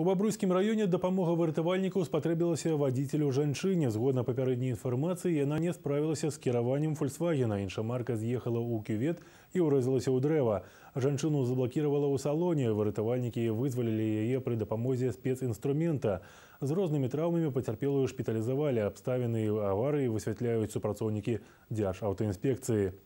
У бабруйскім раёне дапамога выратавальнікаў спатрэбілася вадзіцелю жанчыне. Згодна папярэдняй информации, она не справилась с керованием кіраваннем фольксвагена. марка съехала у кювет и урезалась у дрэва. Женщину заблакіравала ў салоне. Выратавальнікі вызвалілі яе пры дапамозе спецінструмента. З рознымі траўмамі пацярпелую шпіталізавалі. Абставіны аварыі высвятляюць супрацоўнікі дзярж аўтаінспекцыі.